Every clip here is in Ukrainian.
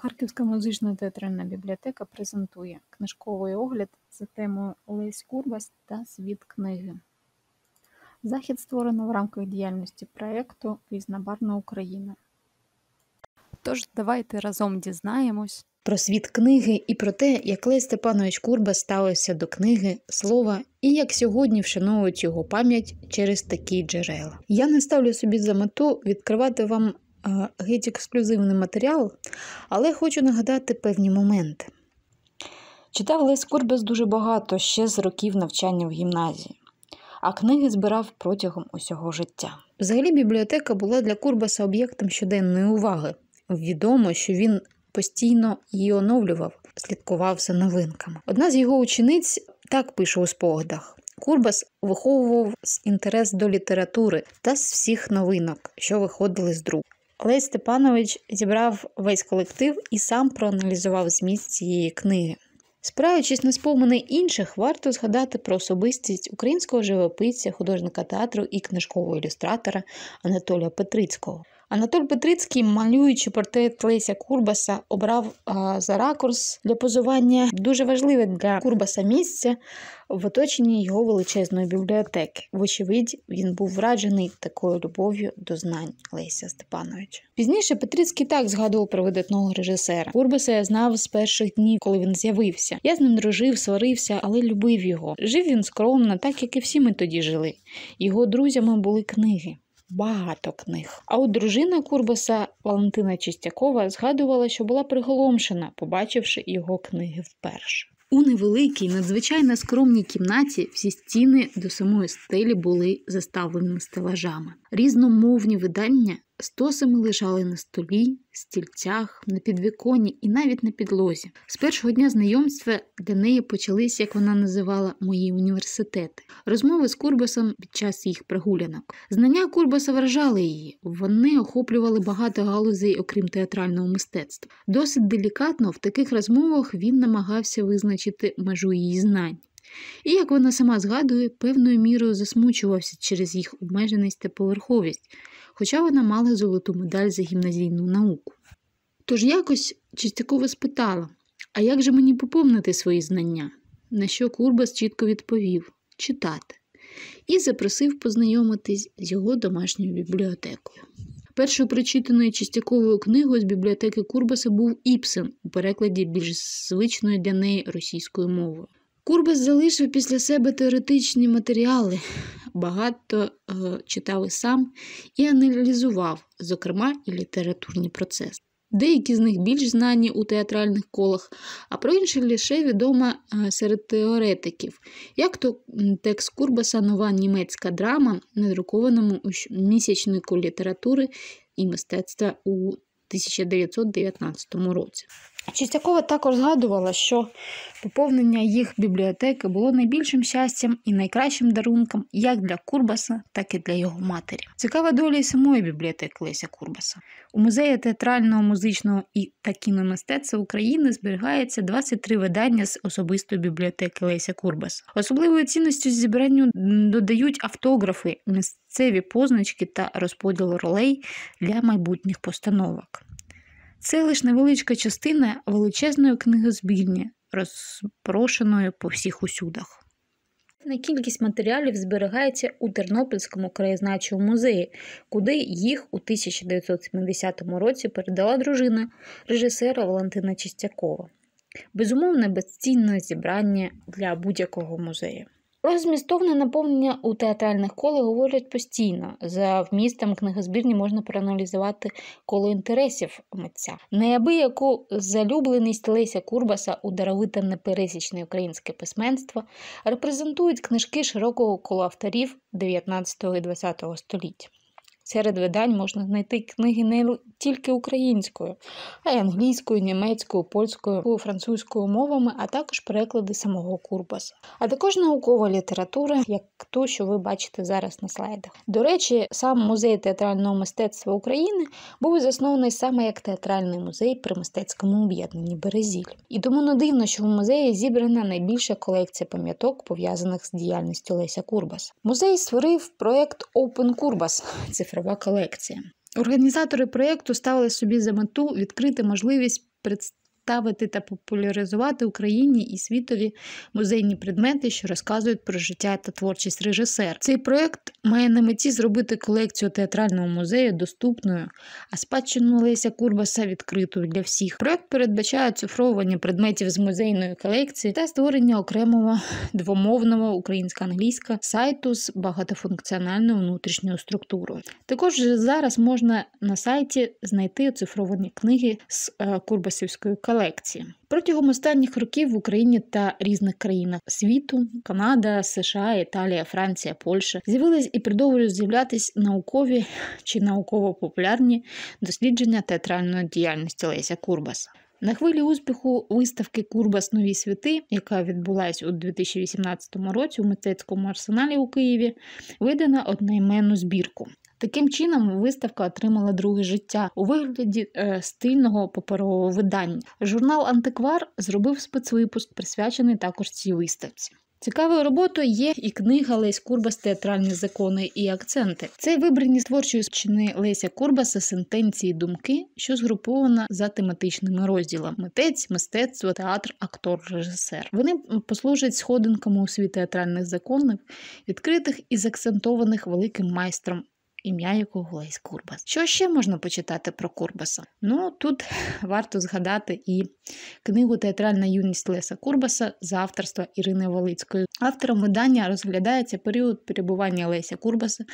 Харківська музична театральна бібліотека презентує книжковий огляд за темою Лесь Курбас та світ книги. Захід створено в рамках діяльності проєкту Різнобарна Україна. Тож, давайте разом дізнаємось про світ книги і про те, як Лесь Степанович Курба ставився до книги, слова і як сьогодні вшановують його пам'ять через такі джерела. Я не ставлю собі за мету відкривати вам геть ексклюзивний матеріал, але хочу нагадати певні моменти. Читав Лес Курбес дуже багато ще з років навчання в гімназії, а книги збирав протягом усього життя. Взагалі, бібліотека була для Курбаса об'єктом щоденної уваги. Відомо, що він постійно її оновлював, слідкував за новинками. Одна з його учениць так пише у спогадах: Курбас виховував інтерес до літератури та з всіх новинок, що виходили з друку. Олесь Степанович зібрав весь колектив і сам проаналізував зміст цієї книги. Спираючись на спомини інших, варто згадати про особистість українського живописця, художника театру і книжкового ілюстратора Анатолія Петрицького. Анатоль Петрицький, малюючи портрет Леся Курбаса, обрав за ракурс для позування дуже важливе для Курбаса місце в оточенні його величезної бібліотеки. Вочевидь, він був вражений такою любов'ю до знань Леся Степановича. Пізніше Петрицький так згадував про видатного режисера. Курбаса я знав з перших днів, коли він з'явився. Я з ним дружив, сварився, але любив його. Жив він скромно, так як і всі ми тоді жили. Його друзями були книги багато книг. А от дружина Курбаса Валентина Чистякова згадувала, що була приголомшена, побачивши його книги вперше. У невеликій, надзвичайно скромній кімнаті всі стіни до самої стелі були заставлені стелажами. Різномовні видання Стосами лежали на столі, стільцях, на підвіконі і навіть на підлозі. З першого дня знайомства для неї почались, як вона називала, мої університети, розмови з Курбасом під час їх прогулянок. Знання Курбаса вражали її, вони охоплювали багато галузей, окрім театрального мистецтва. Досить делікатно в таких розмовах він намагався визначити межу її знань. І, як вона сама згадує, певною мірою засмучувався через їх обмеженість та поверховість хоча вона мала золоту медаль за гімназійну науку. Тож якось Чистякова спитала, а як же мені поповнити свої знання? На що Курбас чітко відповів читати, і запросив познайомитись з його домашньою бібліотекою. Першою прочитаною Чистяковою книгою з бібліотеки Курбаса був Іпсен у перекладі більш звичної для неї російською мовою. Курбас залишив після себе теоретичні матеріали, багато е, читав і сам і аналізував, зокрема, і літературні процеси. Деякі з них більш знані у театральних колах, а про інші лише відома е, серед теоретиків, як то текст Курбаса Нова німецька драма, надрукованому у місячнику літератури і мистецтва у 1919 році. Чистякова також згадувала, що поповнення їх бібліотеки було найбільшим щастям і найкращим дарунком як для Курбаса, так і для його матері. Цікава доля і самої бібліотеки Леся Курбаса. У музеї театрального, музичного і та кіномистецтва України зберігається 23 видання з особистої бібліотеки Леся Курбаса. Особливою цінністю зібранню додають автографи, місцеві позначки та розподіл ролей для майбутніх постановок. Це лише невеличка частина величезної книгозбірні, розпрошеної по всіх усюдах. На кількість матеріалів зберігається у Тернопільському краєзнавчому музеї, куди їх у 1970 році передала дружина режисера Валентина Чистякова. Безумовне, безцінне зібрання для будь-якого музею. Про змістовне наповнення у театральних колах говорять постійно. За вмістом книгозбірні можна проаналізувати коло інтересів митця. Неабияку залюбленість Леся Курбаса у даровите непересічне українське письменство репрезентують книжки широкого кола авторів 19 і 20 століття. Серед видань можна знайти книги не тільки українською, а й англійською, німецькою, польською, французькою мовами, а також переклади самого Курбаса. А також наукова література, як ту, що ви бачите зараз на слайдах. До речі, сам музей театрального мистецтва України був заснований саме як театральний музей при мистецькому об'єднанні Березіль. І тому не дивно, що в музеї зібрана найбільша колекція пам'яток, пов'язаних з діяльністю Леся Курбас. Музей створив проект Open Курбас цифрова колекція. Організатори проєкту ставили собі за мету відкрити можливість представити та популяризувати Україні і світові музейні предмети, що розказують про життя та творчість режисера. Цей проект має на меті зробити колекцію театрального музею доступною, а спадщину Леся Курбаса відкритою для всіх. Проект передбачає оцифровування предметів з музейної колекції та створення окремого двомовного українсько-англійського сайту з багатофункціональною внутрішньою структурою. Також зараз можна на сайті знайти оцифровані книги з е, Курбасівської колекції лекції. Протягом останніх років в Україні та різних країнах світу Канада, США, Італія, Франція, Польща з'явились і продовжують з'являтись наукові чи науково-популярні дослідження театральної діяльності Леся Курбаса. На хвилі успіху виставки Курбас Нові світи, яка відбулась у 2018 році у мистецькому арсеналі у Києві, видана одноіменну збірку. Таким чином, виставка отримала друге життя у вигляді е, стильного паперового видання. Журнал Антиквар зробив спецвипуск, присвячений також цій виставці. Цікавою роботою є і книга Лесь Курбас Театральні закони і акценти. Це вибрані з творчої спчини Леся Курбаса сентенції думки, що згрупована за тематичними розділами: митець, мистецтво, театр, актор, режисер. Вони послужать сходинками у світ театральних законів, відкритих і закцентованих великим майстром ім'я якого Лесь Курбас. Що ще можна почитати про Курбаса? Ну тут варто згадати і книгу Театральна юність Леса Курбаса за авторства Ірини Волицької. Автором видання розглядається період перебування Леся Курбаса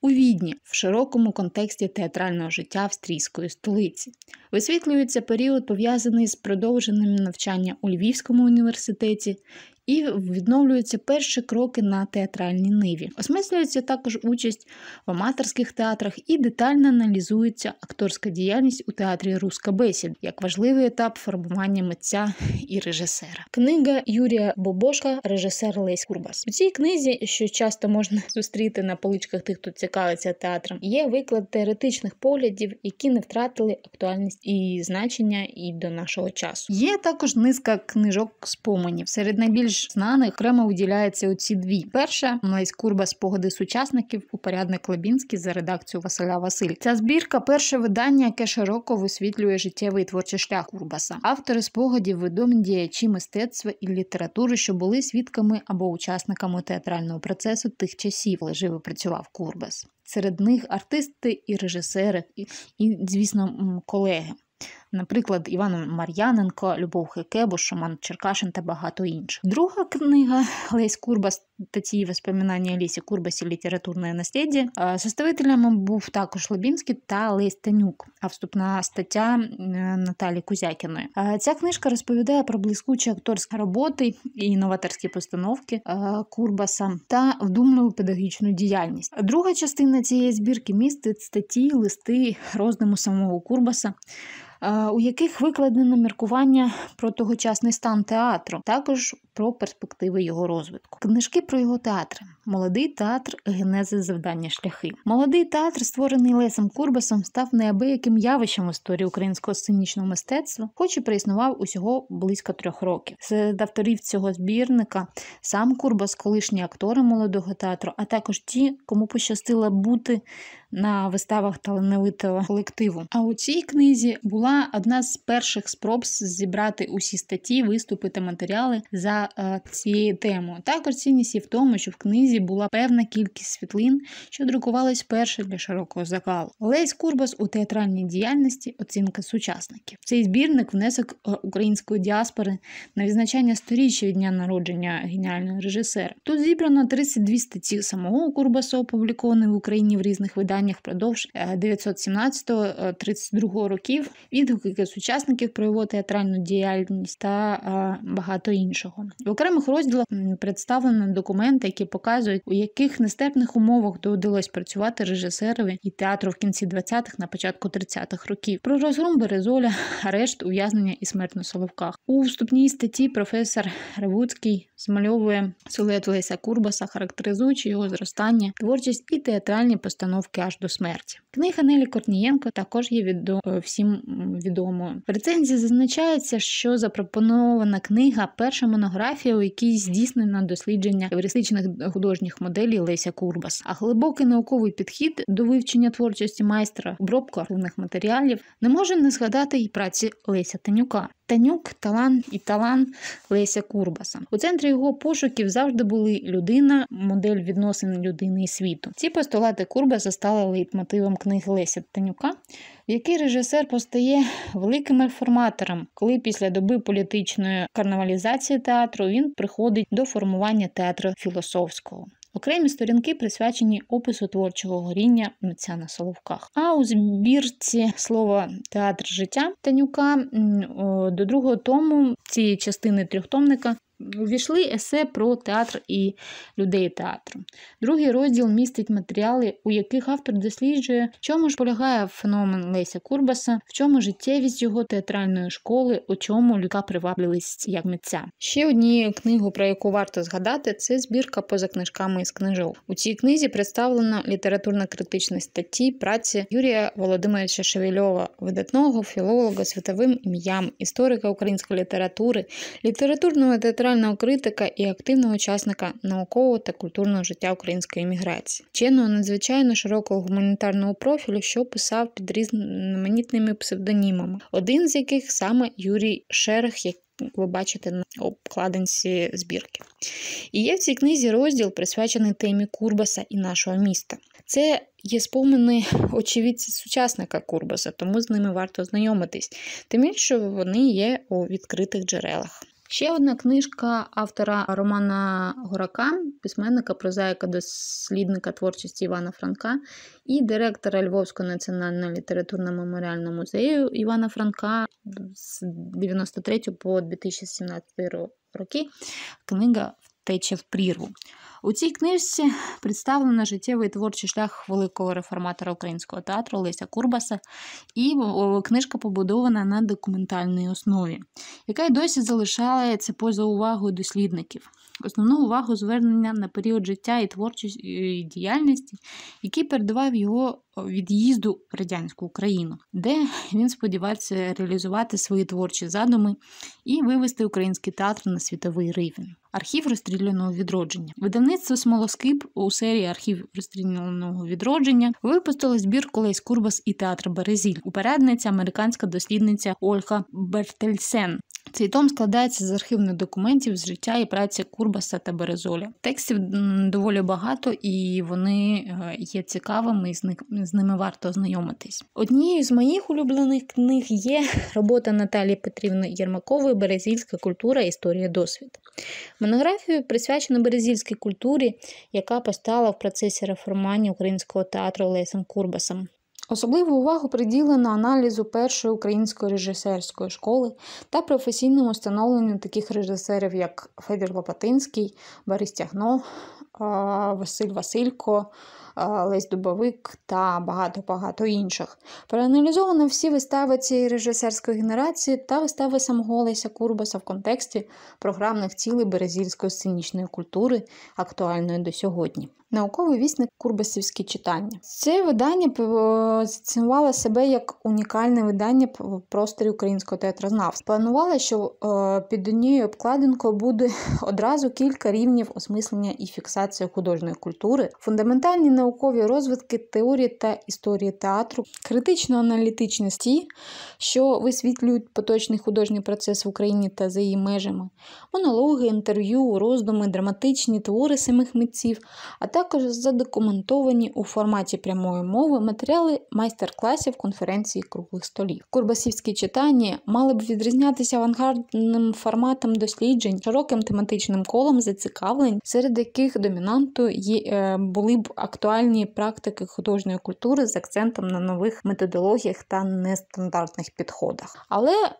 у відні в широкому контексті театрального життя австрійської столиці. Висвітлюється період пов'язаний з продовженим навчанням у Львівському університеті і відновлюються перші кроки на театральній ниві. Осмислюється також участь в аматорських театрах і детально аналізується акторська діяльність у театрі Руска Бесід як важливий етап формування митця і режисера. Книга Юрія Бобошка, режисер Лесь Курбас. У цій книзі, що часто можна зустріти на поличках тих, хто цікавиться театром, є виклад теоретичних поглядів, які не втратили актуальність і значення і до нашого часу. Є також низка книжок споменів серед найбільш найбільш знаних окремо виділяються оці дві. Перша Млесь Курба спогади сучасників, у порядник Лебінський за редакцію Василя Василь. Ця збірка перше видання, яке широко висвітлює життєвий творчий шлях Курбаса. Автори спогадів відомі діячі мистецтва і літератури, що були свідками або учасниками театрального процесу тих часів, коли жив працював Курбас. Серед них артисти і режисери, і, і звісно, колеги наприклад, Іван Мар'яненко, Любов Хекебу, Шуман Черкашин та багато інших. Друга книга Лесь Курбас та ці «Воспоминання Лісі Курбасі. літературної насліддя». Составителями е, був також Лобінський та Лесь Танюк, а вступна стаття Наталі Кузякіної. Е, ця книжка розповідає про блискучі акторські роботи і новаторські постановки е, Курбаса та вдумливу педагогічну діяльність. Друга частина цієї збірки містить статті, листи роздуму самого Курбаса у яких викладено міркування про тогочасний стан театру. Також про перспективи його розвитку. Книжки про його театр. Молодий театр, генези завдання шляхи. Молодий театр, створений Лесом Курбасом, став неабияким явищем в історії українського сценічного мистецтва, хоч і проіснував усього близько трьох років. Серед авторів цього збірника сам Курбас, колишні актори молодого театру, а також ті, кому пощастило бути на виставах талановитого колективу. А у цій книзі була одна з перших спроб зібрати усі статті, виступи та матеріали за. Е, цієї теми. Також цінність є в тому, що в книзі була певна кількість світлин, що друкувались перше для широкого закалу. Лесь Курбас у театральній діяльності оцінка сучасників. Цей збірник внесок е, української діаспори на відзначання сторіччя від дня народження геніального режисера. Тут зібрано 32 статті самого Курбаса, опублікованих в Україні в різних виданнях впродовж 917-32 е, років, відгуки сучасників про його театральну діяльність та багато іншого. В окремих розділах представлені документи, які показують, у яких нестерпних умовах доводилось працювати режисерові і театру в кінці 20-х на початку 30-х років. Про розгром Березоля, арешт, ув'язнення і смерть на Соловках. У вступній статті професор Ревуцький змальовує силует Леся Курбаса, характеризуючи його зростання, творчість і театральні постановки аж до смерті. Книга Нелі Корнієнко також є відо... Е, всім відомою. В рецензії зазначається, що запропонована книга перша монографія фотографія, у якій здійснено дослідження евристичних художніх моделей Леся Курбас. А глибокий науковий підхід до вивчення творчості майстра обробка архівних матеріалів не може не згадати й праці Леся Танюка. Танюк, талант і талан Леся Курбаса. У центрі його пошуків завжди були людина, модель відносин людини і світу. Ці постулати Курбаса стали лейтмотивом книг Леся Танюка, в якій режисер постає великим реформатором, коли після доби політичної карнавалізації театру він приходить до формування театру філософського. Окремі сторінки присвячені опису творчого горіння митця на Соловках. А у збірці слова театр життя Танюка до другого тому цієї частини трьохтомника увійшли есе про театр і людей театру. Другий розділ містить матеріали, у яких автор досліджує, в чому ж полягає феномен Леся Курбаса, в чому життєвість його театральної школи, у чому люка приваблювалість як митця. Ще однією книгою, про яку варто згадати, це збірка поза книжками із книжок. У цій книзі представлена літературно критична статті праці Юрія Володимировича Шевельова, видатного філолога світовим ім'ям, історика української літератури, літературного театрального актуального критика і активного учасника наукового та культурного життя української еміграції, чинного надзвичайно широкого гуманітарного профілю, що писав під різноманітними псевдонімами, один з яких саме Юрій Шерех, як ви бачите на обкладинці збірки. І є в цій книзі розділ присвячений темі Курбаса і нашого міста. Це є спомини очевидці сучасника Курбаса, тому з ними варто знайомитись, тим більше вони є у відкритих джерелах. Ще одна книжка автора Романа Горака, письменника, прозаїка, дослідника творчості Івана Франка і директора Львовського національного літературно-меморіального музею Івана Франка з 93 по 2017 роки. Книга Втече в прірву. У цій книжці представлено життєвий творчий шлях великого реформатора українського театру Леся Курбаса, і книжка побудована на документальній основі, яка й досі залишається поза увагою дослідників. Основну увагу звернення на період життя і творчої діяльності, який передавав його від'їзду в радянську Україну, де він сподівався реалізувати свої творчі задуми і вивести український театр на світовий рівень архів розстріляного відродження. Видавництво Смолоскип у серії архів розстріляного відродження випустило збір колись Курбас і театр Березіль. Упередниця американська дослідниця Ольга Бертельсен. Цей том складається з архівних документів з життя і праці Курбаса та Березоля. Текстів доволі багато, і вони е, є цікавими, і з ними варто знайомитись. Однією з моїх улюблених книг є робота Наталії Петрівни Єрмакової Березільська культура, історія досвід. Монографію присвячено березільській культурі, яка постала в процесі реформування українського театру Лесом Курбасом. Особливу увагу приділено аналізу першої української режисерської школи та професійному встановленню таких режисерів, як Федір Лопатинський, Борис Тягно, Василь Василько, Лесь Дубовик та багато-багато інших. Проаналізовано всі вистави цієї режисерської генерації та вистави самого Леся Курбаса в контексті програмних цілей березільської сценічної культури, актуальної до сьогодні. Науковий вісник Курбасівські читання. Це видання позиціонувало себе як унікальне видання в просторі українського театрознавства. Планувало, що під однією обкладинкою буде одразу кілька рівнів осмислення і фіксації художньої культури, фундаментальні на наукові розвитки теорії та історії театру, критично-аналітичності, аналітичні що висвітлюють поточний художній процес в Україні та за її межами, монологи, інтерв'ю, роздуми, драматичні твори самих митців, а також задокументовані у форматі прямої мови матеріали майстер-класів конференції круглих столів. Курбасівські читання мали б відрізнятися авангардним форматом досліджень, широким тематичним колом зацікавлень, серед яких домінанту є е, були б актуальні актуальні практики художньої культури з акцентом на нових методологіях та нестандартних підходах. Але е,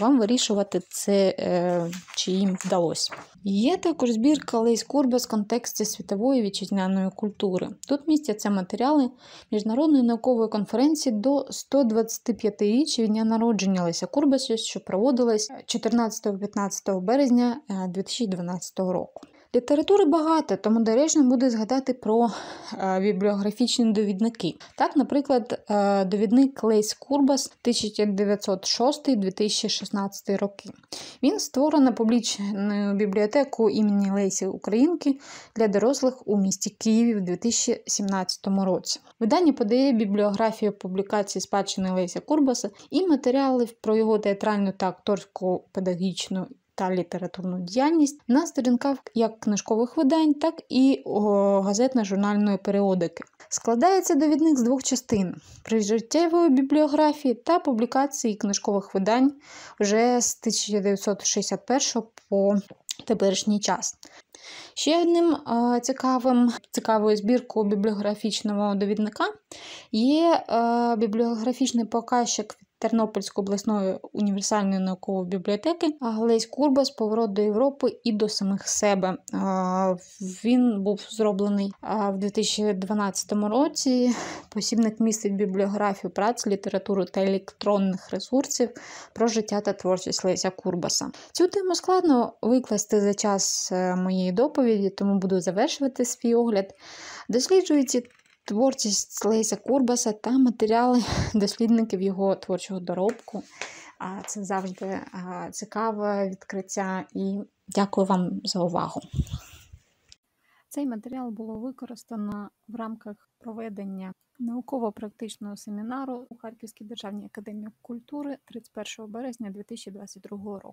вам вирішувати це, е, чи їм вдалося. Є також збірка Лейс Курбас в контексті світової вітчизняної культури. Тут містяться матеріали міжнародної наукової конференції до 125-річчя від дня народження Леся Курбаса, що проводилась 14-15 березня 2012 е, року. Літератури багато, тому доречно буде згадати про е, бібліографічні довідники. Так, наприклад, е, довідник Лейс Курбас 1906-2016 роки. Він створено публічну бібліотеку імені Лейсі Українки для дорослих у місті Києві в 2017 році. Видання подає бібліографію публікації спадщини Леся Курбаса і матеріали про його театральну та акторську педагогічну та літературну діяльність на сторінках як книжкових видань, так і газетно-журнальної періодики. Складається довідник з двох частин: прижиттєвої бібліографії та публікації книжкових видань вже з 1961 по теперішній час. Ще одним цікавим, цікавою збіркою бібліографічного довідника є бібліографічний показчик Тернопільської обласної універсальної наукової бібліотеки Галесь Курбас Поворот до Європи і до самих себе. Він був зроблений в 2012 році. Посібник містить бібліографію праць, літературу та електронних ресурсів про життя та творчість Леся Курбаса. Цю тему складно викласти за час е, моєї доповіді, тому буду завершувати свій огляд. Досліджуючи Творчість Лейса Курбаса та матеріали дослідників його творчого доробку. Це завжди цікаве відкриття і дякую вам за увагу. Цей матеріал було використано в рамках проведення науково-практичного семінару у Харківській державній академії культури 31 березня 2022 року.